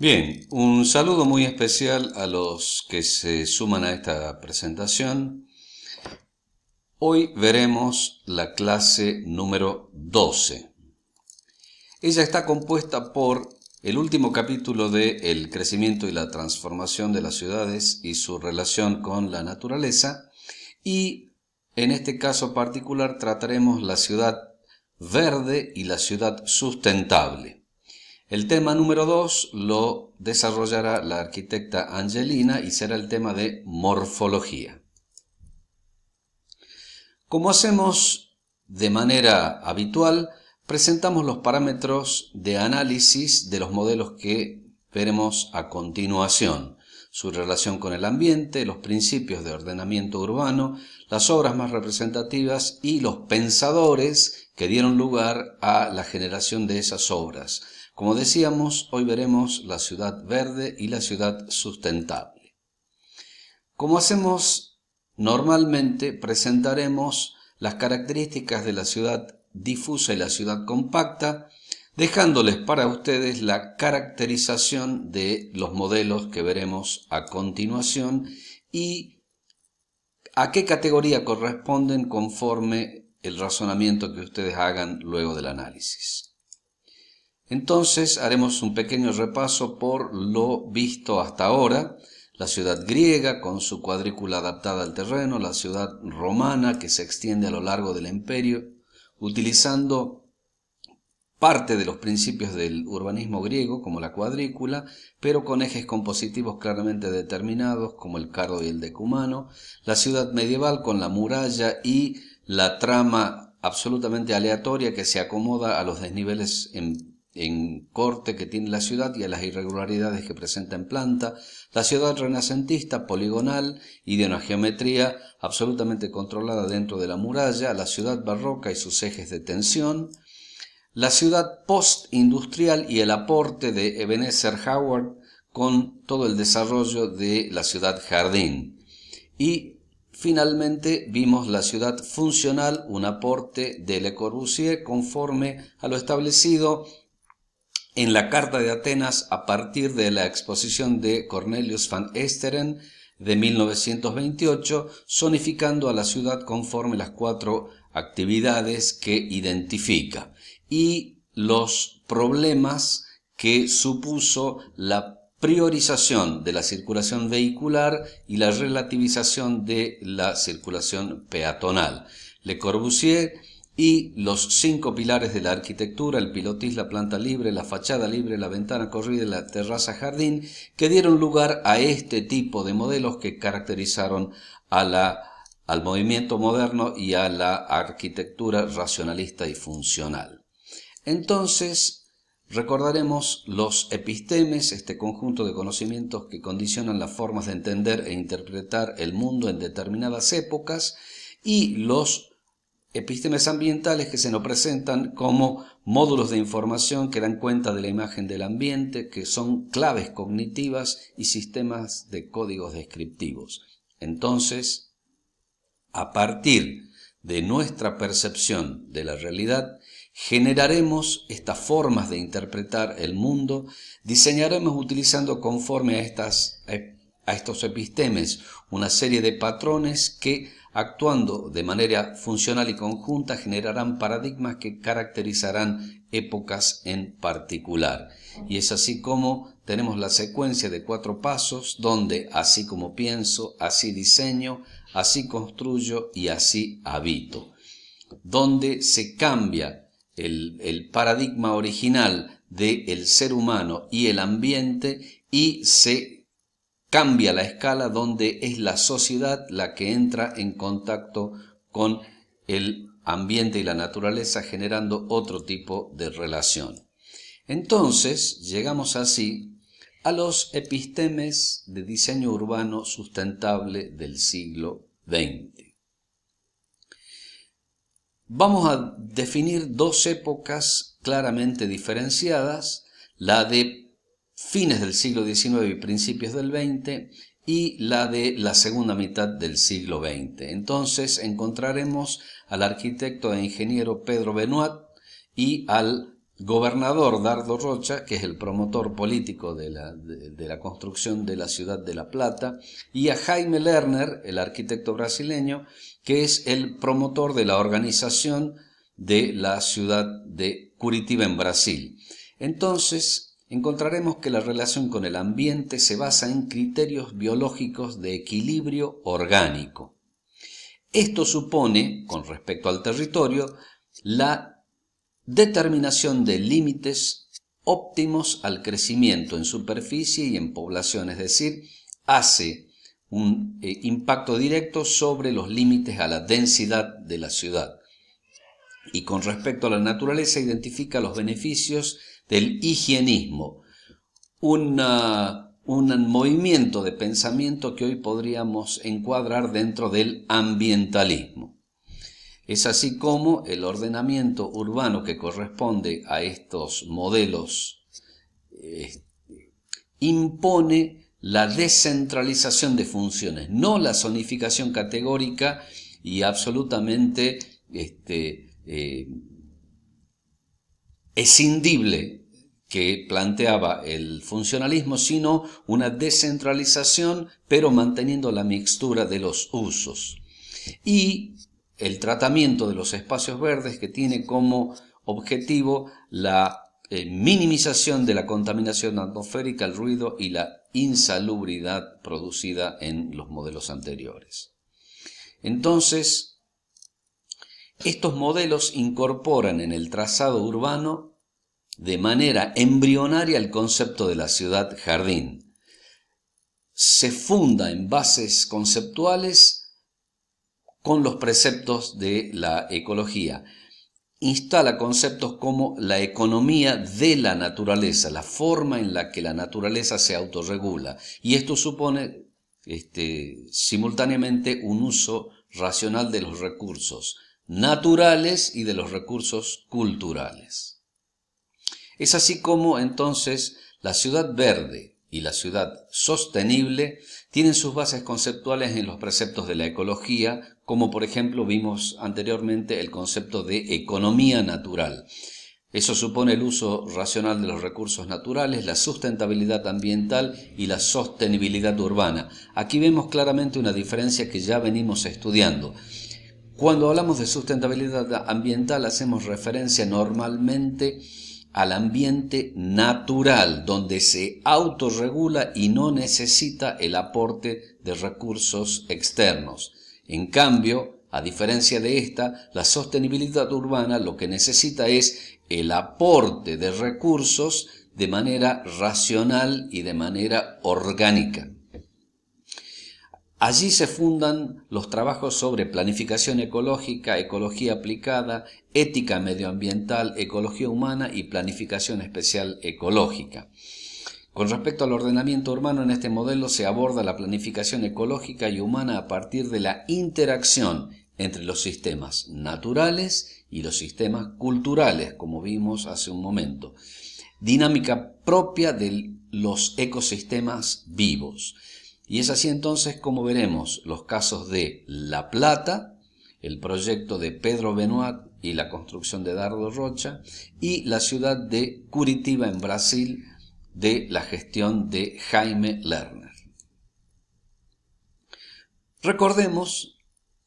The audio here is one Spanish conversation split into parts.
Bien, un saludo muy especial a los que se suman a esta presentación. Hoy veremos la clase número 12. Ella está compuesta por el último capítulo de El crecimiento y la transformación de las ciudades y su relación con la naturaleza y en este caso particular trataremos la ciudad verde y la ciudad sustentable. El tema número 2 lo desarrollará la arquitecta Angelina y será el tema de morfología. Como hacemos de manera habitual, presentamos los parámetros de análisis de los modelos que veremos a continuación, su relación con el ambiente, los principios de ordenamiento urbano, las obras más representativas y los pensadores que dieron lugar a la generación de esas obras, como decíamos, hoy veremos la ciudad verde y la ciudad sustentable. Como hacemos normalmente, presentaremos las características de la ciudad difusa y la ciudad compacta, dejándoles para ustedes la caracterización de los modelos que veremos a continuación y a qué categoría corresponden conforme el razonamiento que ustedes hagan luego del análisis. Entonces haremos un pequeño repaso por lo visto hasta ahora, la ciudad griega con su cuadrícula adaptada al terreno, la ciudad romana que se extiende a lo largo del imperio, utilizando parte de los principios del urbanismo griego como la cuadrícula, pero con ejes compositivos claramente determinados como el cardo y el decumano, la ciudad medieval con la muralla y la trama absolutamente aleatoria que se acomoda a los desniveles en en corte que tiene la ciudad y a las irregularidades que presenta en planta, la ciudad renacentista, poligonal y de una geometría absolutamente controlada dentro de la muralla, la ciudad barroca y sus ejes de tensión, la ciudad postindustrial y el aporte de Ebenezer Howard con todo el desarrollo de la ciudad jardín. Y Finalmente vimos la ciudad funcional, un aporte de Le Corbusier conforme a lo establecido en la Carta de Atenas a partir de la exposición de Cornelius van Esteren de 1928, zonificando a la ciudad conforme las cuatro actividades que identifica y los problemas que supuso la priorización de la circulación vehicular y la relativización de la circulación peatonal. Le Corbusier y los cinco pilares de la arquitectura, el pilotis, la planta libre, la fachada libre, la ventana corrida y la terraza jardín, que dieron lugar a este tipo de modelos que caracterizaron a la, al movimiento moderno y a la arquitectura racionalista y funcional. Entonces, Recordaremos los epistemes, este conjunto de conocimientos que condicionan las formas de entender e interpretar el mundo en determinadas épocas, y los epistemes ambientales que se nos presentan como módulos de información que dan cuenta de la imagen del ambiente, que son claves cognitivas y sistemas de códigos descriptivos. Entonces, a partir de nuestra percepción de la realidad, generaremos estas formas de interpretar el mundo, diseñaremos utilizando conforme a, estas, a estos epistemes una serie de patrones que actuando de manera funcional y conjunta, generarán paradigmas que caracterizarán épocas en particular. Y es así como tenemos la secuencia de cuatro pasos donde así como pienso, así diseño, así construyo y así habito, donde se cambia el, paradigma original del ser humano y el ambiente y se cambia la escala donde es la sociedad la que entra en contacto con el ambiente y la naturaleza generando otro tipo de relación. Entonces llegamos así a los epistemes de diseño urbano sustentable del siglo XX. Vamos a definir dos épocas claramente diferenciadas, la de fines del siglo XIX y principios del XX y la de la segunda mitad del siglo XX. Entonces encontraremos al arquitecto e ingeniero Pedro Benoit y al gobernador Dardo Rocha, que es el promotor político de la, de la, construcción de la ciudad de La Plata, y a Jaime Lerner, el arquitecto brasileño, que es el promotor de la organización de la ciudad de Curitiba en Brasil. Entonces, encontraremos que la relación con el ambiente se basa en criterios biológicos de equilibrio orgánico. Esto supone, con respecto al territorio, la determinación de límites óptimos al crecimiento en superficie y en población, es decir, hace un eh, impacto directo sobre los límites a la densidad de la ciudad y con respecto a la naturaleza identifica los beneficios del higienismo, un movimiento de pensamiento que hoy podríamos encuadrar dentro del ambientalismo. Es así como el ordenamiento urbano que corresponde a estos modelos eh, impone la descentralización de funciones, no la zonificación categórica y absolutamente este, eh, escindible que planteaba el funcionalismo, sino una descentralización, pero manteniendo la mixtura de los usos. Y el tratamiento de los espacios verdes que tiene como objetivo la eh, minimización de la contaminación atmosférica, el ruido y la insalubridad producida en los modelos anteriores. Entonces, estos modelos incorporan en el trazado urbano de manera embrionaria el concepto de la ciudad jardín. Se funda en bases conceptuales con los preceptos de la ecología. Instala conceptos como la economía de la naturaleza, la forma en la que la naturaleza se autorregula. Y esto supone este, simultáneamente un uso racional de los recursos, naturales y de los recursos culturales. Es así como entonces la ciudad verde y la ciudad sostenible tienen sus bases conceptuales en los preceptos de la ecología, como por ejemplo vimos anteriormente el concepto de economía natural. Eso supone el uso racional de los recursos naturales, la sustentabilidad ambiental y la sostenibilidad urbana. Aquí vemos claramente una diferencia que ya venimos estudiando. Cuando hablamos de sustentabilidad ambiental hacemos referencia normalmente al ambiente natural, donde se autorregula y no necesita el aporte de recursos externos. En cambio, a diferencia de esta, la sostenibilidad urbana lo que necesita es el aporte de recursos de manera racional y de manera orgánica. Allí se fundan los trabajos sobre planificación ecológica, ecología aplicada, ética medioambiental, ecología humana y planificación especial ecológica. Con respecto al ordenamiento urbano, en este modelo se aborda la planificación ecológica y humana a partir de la interacción entre los sistemas naturales y los sistemas culturales, como vimos hace un momento, dinámica propia de los ecosistemas vivos. Y es así entonces como veremos los casos de La Plata, el proyecto de Pedro Benoit y la construcción de Dardo Rocha, y la ciudad de Curitiba en Brasil de la gestión de Jaime Lerner. Recordemos,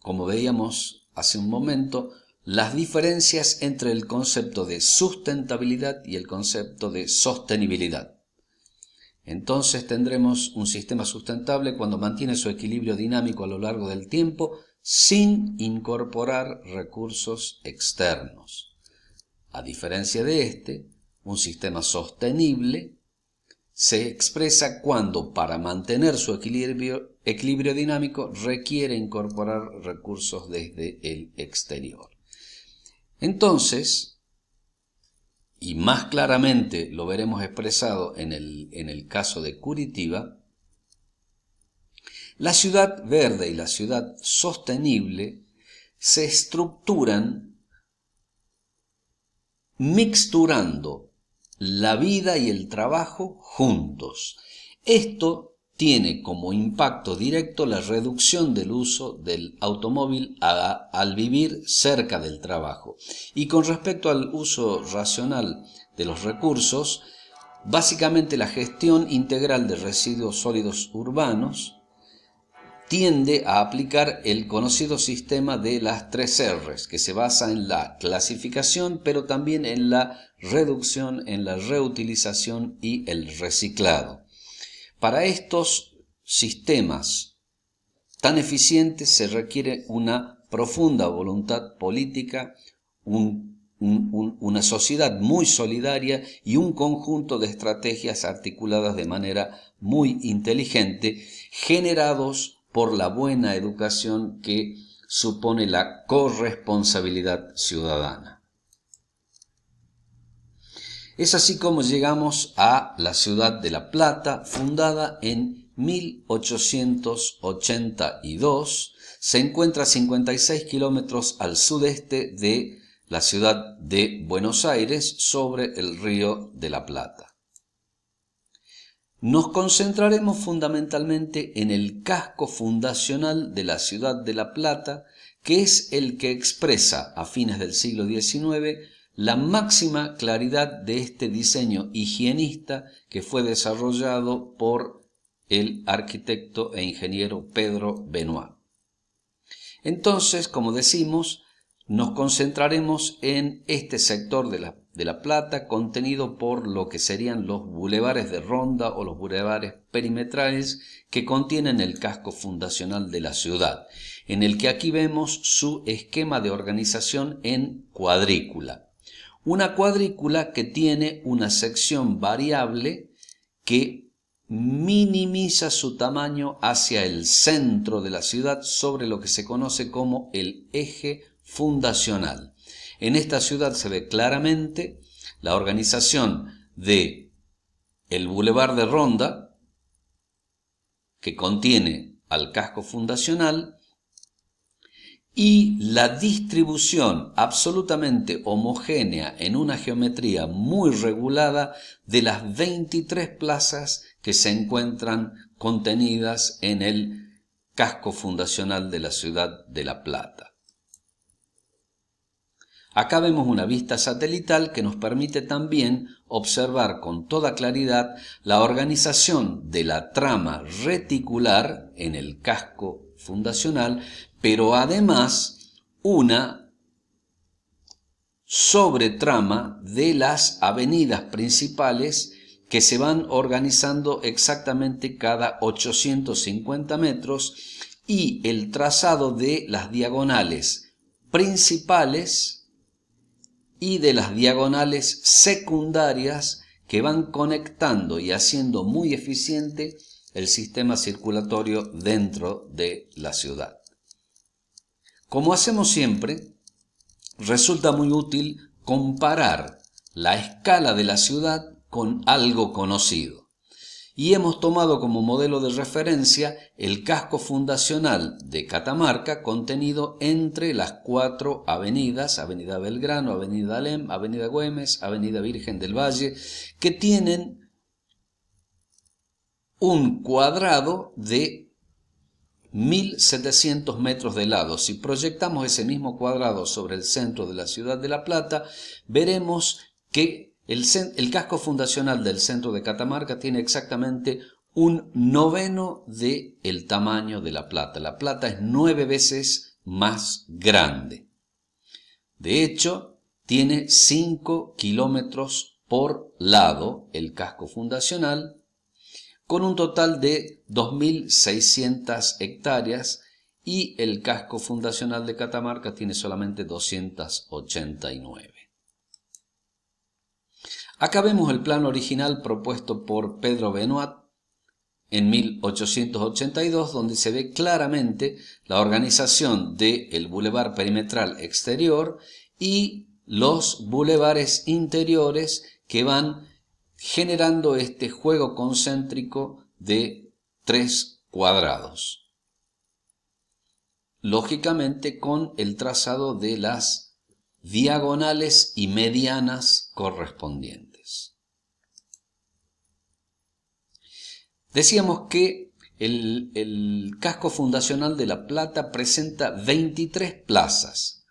como veíamos hace un momento, las diferencias entre el concepto de sustentabilidad y el concepto de sostenibilidad. Entonces tendremos un sistema sustentable cuando mantiene su equilibrio dinámico a lo largo del tiempo sin incorporar recursos externos. A diferencia de este, un sistema sostenible se expresa cuando para mantener su equilibrio, equilibrio dinámico requiere incorporar recursos desde el exterior. Entonces, y más claramente lo veremos expresado en el, en el caso de Curitiba, la ciudad verde y la ciudad sostenible se estructuran mixturando la vida y el trabajo juntos. Esto tiene como impacto directo la reducción del uso del automóvil al vivir cerca del trabajo. Y con respecto al uso racional de los recursos, básicamente la gestión integral de residuos sólidos urbanos tiende a aplicar el conocido sistema de las tres R's, que se basa en la clasificación, pero también en la reducción, en la reutilización y el reciclado. Para estos sistemas tan eficientes se requiere una profunda voluntad política, una sociedad muy solidaria y un conjunto de estrategias articuladas de manera muy inteligente, generados por la buena educación que supone la corresponsabilidad ciudadana. Es así como llegamos a la ciudad de La Plata, fundada en 1882. Se encuentra a 56 kilómetros al sudeste de la ciudad de Buenos Aires sobre el río de la Plata. Nos concentraremos fundamentalmente en el casco fundacional de la ciudad de La Plata, que es el que expresa a fines del siglo XIX la máxima claridad de este diseño higienista que fue desarrollado por el arquitecto e ingeniero Pedro Benoit. Entonces, como decimos, nos concentraremos en este sector de la, de la Plata contenido por lo que serían los bulevares de ronda o los bulevares perimetrales que contienen el casco fundacional de la ciudad, en el que aquí vemos su esquema de organización en cuadrícula. Una cuadrícula que tiene una sección variable que minimiza su tamaño hacia el centro de la ciudad sobre lo que se conoce como el eje fundacional. En esta ciudad se ve claramente la organización de el Boulevard de Ronda, que contiene al casco fundacional, y la distribución absolutamente homogénea en una geometría muy regulada de las 23 plazas que se encuentran contenidas en el casco fundacional de la ciudad de La Plata. Acá vemos una vista satelital que nos permite también observar con toda claridad la organización de la trama reticular en el casco fundacional, pero además una sobretrama de las avenidas principales que se van organizando exactamente cada 850 metros y el trazado de las diagonales principales y de las diagonales secundarias que van conectando y haciendo muy eficiente el sistema circulatorio dentro de la ciudad. Como hacemos siempre, resulta muy útil comparar la escala de la ciudad con algo conocido y hemos tomado como modelo de referencia el casco fundacional de Catamarca contenido entre las cuatro avenidas, Avenida Belgrano, Avenida Alem, Avenida Güemes, Avenida Virgen del Valle, que tienen un cuadrado de 1700 metros de lado. Si proyectamos ese mismo cuadrado sobre el centro de la ciudad de La Plata, veremos que el, casco fundacional del centro de Catamarca tiene exactamente un noveno de el tamaño de la plata. La plata es nueve veces más grande. De hecho, tiene 5 kilómetros por lado el casco fundacional, con un total de 2.600 hectáreas y el casco fundacional de Catamarca tiene solamente 289. Acá vemos el plan original propuesto por Pedro Benoit en 1882, donde se ve claramente la organización del bulevar perimetral exterior y los bulevares interiores que van generando este juego concéntrico de tres cuadrados. Lógicamente con el trazado de las diagonales y medianas correspondientes. Decíamos que el, casco fundacional de La Plata presenta 23 plazas,